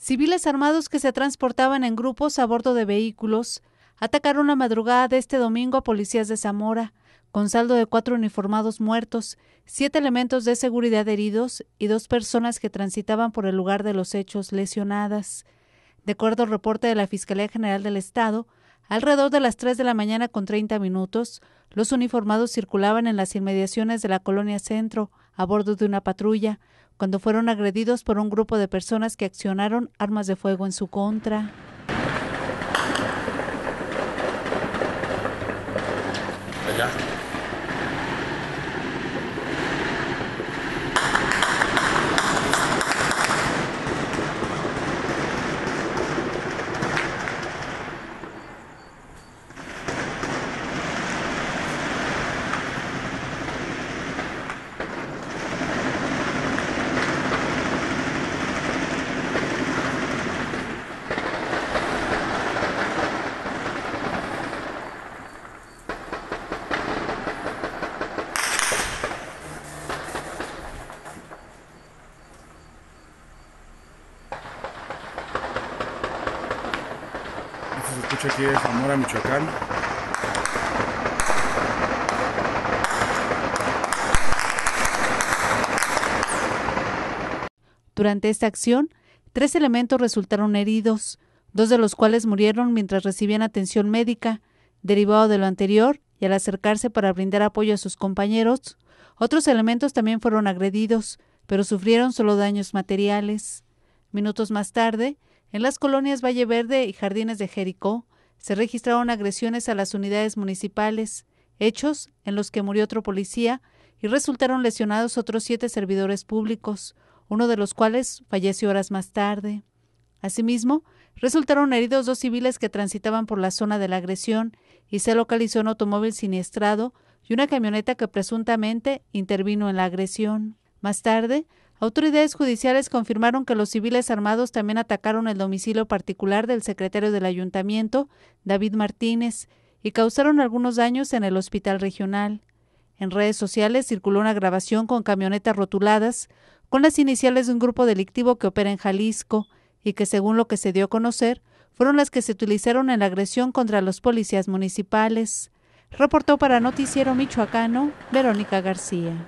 Civiles armados que se transportaban en grupos a bordo de vehículos atacaron a madrugada de este domingo a policías de Zamora, con saldo de cuatro uniformados muertos, siete elementos de seguridad heridos y dos personas que transitaban por el lugar de los hechos lesionadas. De acuerdo al reporte de la Fiscalía General del Estado, alrededor de las tres de la mañana con 30 minutos, los uniformados circulaban en las inmediaciones de la colonia Centro a bordo de una patrulla, cuando fueron agredidos por un grupo de personas que accionaron armas de fuego en su contra. se escucha aquí de Zamora, Michoacán. Durante esta acción, tres elementos resultaron heridos, dos de los cuales murieron mientras recibían atención médica. Derivado de lo anterior, y al acercarse para brindar apoyo a sus compañeros, otros elementos también fueron agredidos, pero sufrieron solo daños materiales. Minutos más tarde, en las colonias Valle Verde y Jardines de Jericó se registraron agresiones a las unidades municipales, hechos en los que murió otro policía y resultaron lesionados otros siete servidores públicos, uno de los cuales falleció horas más tarde. Asimismo, resultaron heridos dos civiles que transitaban por la zona de la agresión y se localizó un automóvil siniestrado y una camioneta que presuntamente intervino en la agresión. Más tarde, autoridades judiciales confirmaron que los civiles armados también atacaron el domicilio particular del secretario del ayuntamiento, David Martínez, y causaron algunos daños en el hospital regional. En redes sociales circuló una grabación con camionetas rotuladas con las iniciales de un grupo delictivo que opera en Jalisco y que, según lo que se dio a conocer, fueron las que se utilizaron en la agresión contra los policías municipales. Reportó para Noticiero Michoacano Verónica García.